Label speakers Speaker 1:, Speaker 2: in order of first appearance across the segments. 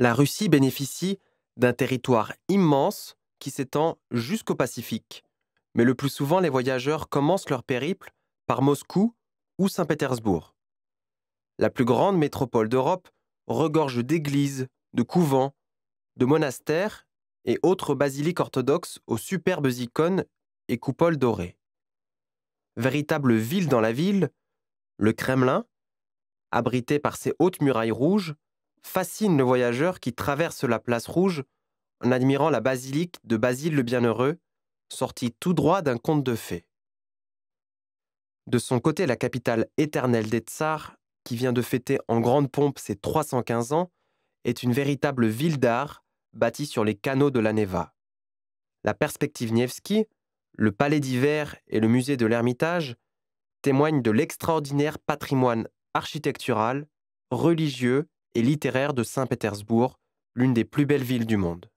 Speaker 1: la Russie bénéficie d'un territoire immense qui s'étend jusqu'au Pacifique. Mais le plus souvent, les voyageurs commencent leur périple par Moscou ou Saint-Pétersbourg. La plus grande métropole d'Europe regorge d'églises, de couvents, de monastères et autres basiliques orthodoxes aux superbes icônes et coupoles dorées. Véritable ville dans la ville, le Kremlin, abrité par ses hautes murailles rouges, fascine le voyageur qui traverse la place rouge en admirant la basilique de Basile le Bienheureux, sortie tout droit d'un conte de fées. De son côté, la capitale éternelle des Tsars, qui vient de fêter en grande pompe ses 315 ans, est une véritable ville d'art bâtie sur les canaux de la Neva. La perspective Nievski, le palais d'hiver et le musée de l'Ermitage témoignent de l'extraordinaire patrimoine architectural, religieux et littéraire de Saint-Pétersbourg, l'une des plus belles villes du monde.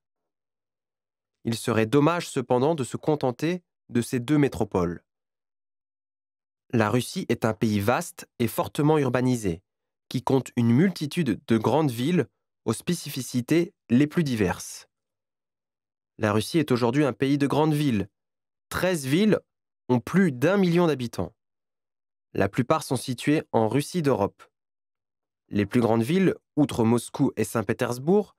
Speaker 1: Il serait dommage cependant de se contenter de ces deux métropoles. La Russie est un pays vaste et fortement urbanisé, qui compte une multitude de grandes villes aux spécificités les plus diverses. La Russie est aujourd'hui un pays de grandes villes. 13 villes ont plus d'un million d'habitants. La plupart sont situées en Russie d'Europe. Les plus grandes villes, outre Moscou et Saint-Pétersbourg,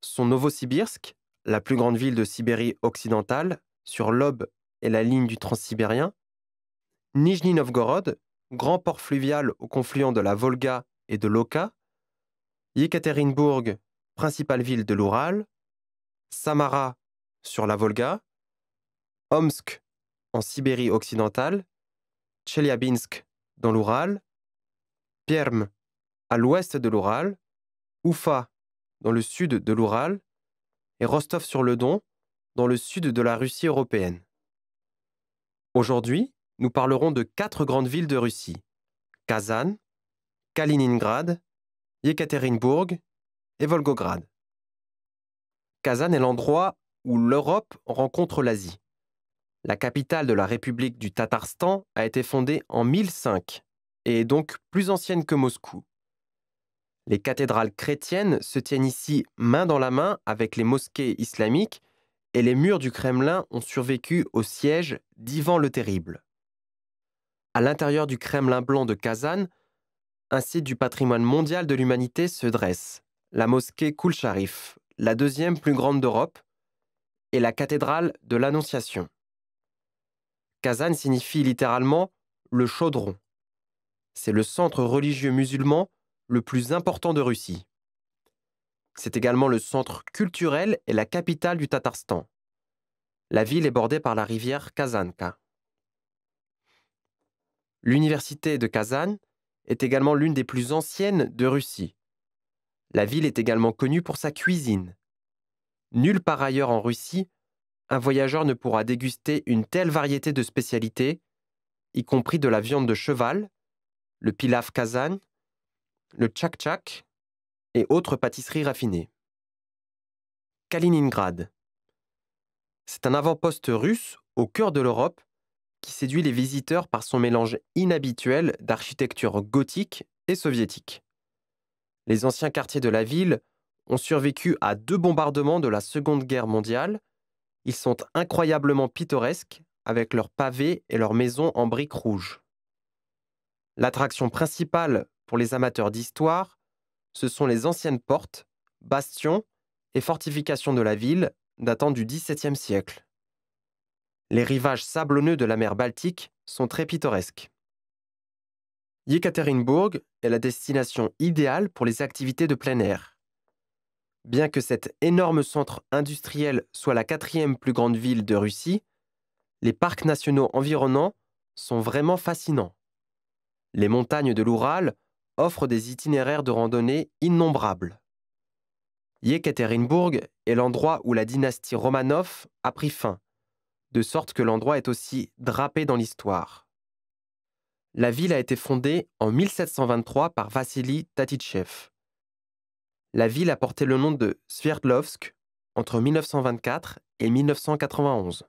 Speaker 1: sont Novosibirsk, la plus grande ville de Sibérie occidentale, sur l'Ob et la ligne du Transsibérien, Nijni Novgorod, grand port fluvial au confluent de la Volga et de l'Oka, Yekaterinburg, principale ville de l'Oural, Samara sur la Volga, Omsk en Sibérie occidentale, Tcheliabinsk dans l'Oural, Perm à l'ouest de l'Oural, Oufa dans le sud de l'Oural et Rostov-sur-le-Don dans le sud de la Russie européenne. Aujourd'hui, nous parlerons de quatre grandes villes de Russie Kazan, Kaliningrad, Yekaterinbourg et Volgograd. Kazan est l'endroit où l'Europe rencontre l'Asie. La capitale de la République du Tatarstan a été fondée en 1005 et est donc plus ancienne que Moscou. Les cathédrales chrétiennes se tiennent ici main dans la main avec les mosquées islamiques et les murs du Kremlin ont survécu au siège d'Ivan le Terrible. À l'intérieur du Kremlin blanc de Kazan, un site du patrimoine mondial de l'humanité se dresse, la mosquée Koulcharif, la deuxième plus grande d'Europe, et la cathédrale de l'Annonciation. Kazan signifie littéralement le chaudron. C'est le centre religieux musulman le plus important de Russie. C'est également le centre culturel et la capitale du Tatarstan. La ville est bordée par la rivière Kazanka. L'université de Kazan est également l'une des plus anciennes de Russie. La ville est également connue pour sa cuisine. Nulle part ailleurs en Russie, un voyageur ne pourra déguster une telle variété de spécialités, y compris de la viande de cheval, le pilaf Kazan, le tchak-tchak et autres pâtisseries raffinées. Kaliningrad. C'est un avant-poste russe au cœur de l'Europe qui séduit les visiteurs par son mélange inhabituel d'architecture gothique et soviétique. Les anciens quartiers de la ville ont survécu à deux bombardements de la Seconde Guerre mondiale. Ils sont incroyablement pittoresques avec leurs pavés et leurs maisons en briques rouges. L'attraction principale pour les amateurs d'histoire, ce sont les anciennes portes, bastions et fortifications de la ville datant du XVIIe siècle. Les rivages sablonneux de la mer Baltique sont très pittoresques. Yekaterinburg est la destination idéale pour les activités de plein air. Bien que cet énorme centre industriel soit la quatrième plus grande ville de Russie, les parcs nationaux environnants sont vraiment fascinants. Les montagnes de l'Oural offre des itinéraires de randonnée innombrables. Yekaterinbourg est l'endroit où la dynastie Romanov a pris fin, de sorte que l'endroit est aussi drapé dans l'histoire. La ville a été fondée en 1723 par Vassili Tatichev. La ville a porté le nom de Sverdlovsk entre 1924 et 1991.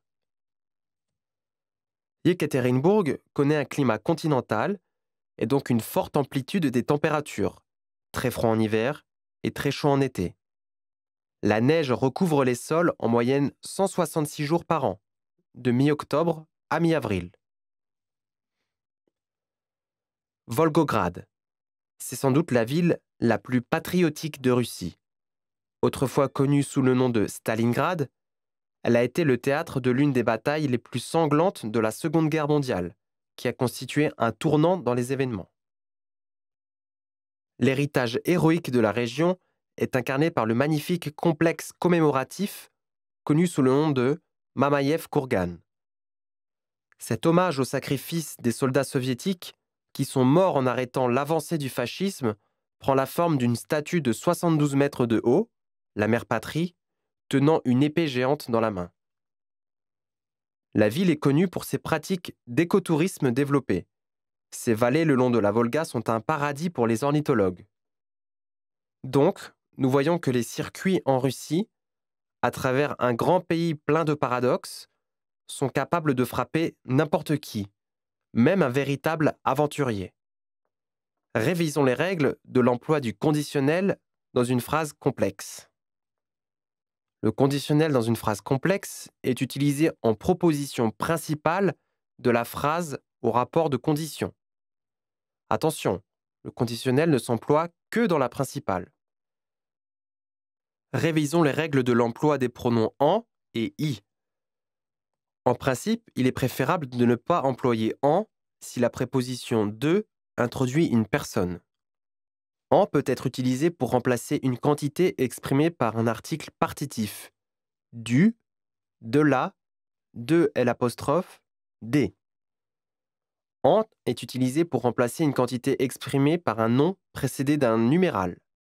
Speaker 1: Yekaterinbourg connaît un climat continental et donc une forte amplitude des températures, très froid en hiver et très chaud en été. La neige recouvre les sols en moyenne 166 jours par an, de mi-octobre à mi-avril. Volgograd. C'est sans doute la ville la plus patriotique de Russie. Autrefois connue sous le nom de Stalingrad, elle a été le théâtre de l'une des batailles les plus sanglantes de la Seconde Guerre mondiale, qui a constitué un tournant dans les événements. L'héritage héroïque de la région est incarné par le magnifique complexe commémoratif connu sous le nom de Mamayev Kurgan. Cet hommage au sacrifice des soldats soviétiques qui sont morts en arrêtant l'avancée du fascisme prend la forme d'une statue de 72 mètres de haut, la mère patrie, tenant une épée géante dans la main. La ville est connue pour ses pratiques d'écotourisme développées. Ses vallées le long de la Volga sont un paradis pour les ornithologues. Donc, nous voyons que les circuits en Russie, à travers un grand pays plein de paradoxes, sont capables de frapper n'importe qui, même un véritable aventurier. Révisons les règles de l'emploi du conditionnel dans une phrase complexe. Le conditionnel dans une phrase complexe est utilisé en proposition principale de la phrase au rapport de condition. Attention, le conditionnel ne s'emploie que dans la principale. Révisons les règles de l'emploi des pronoms en et i. En principe, il est préférable de ne pas employer en si la préposition de introduit une personne en peut être utilisé pour remplacer une quantité exprimée par un article partitif. Du, de la, de L apostrophe, des. En est utilisé pour remplacer une quantité exprimée par un nom précédé d'un numéral.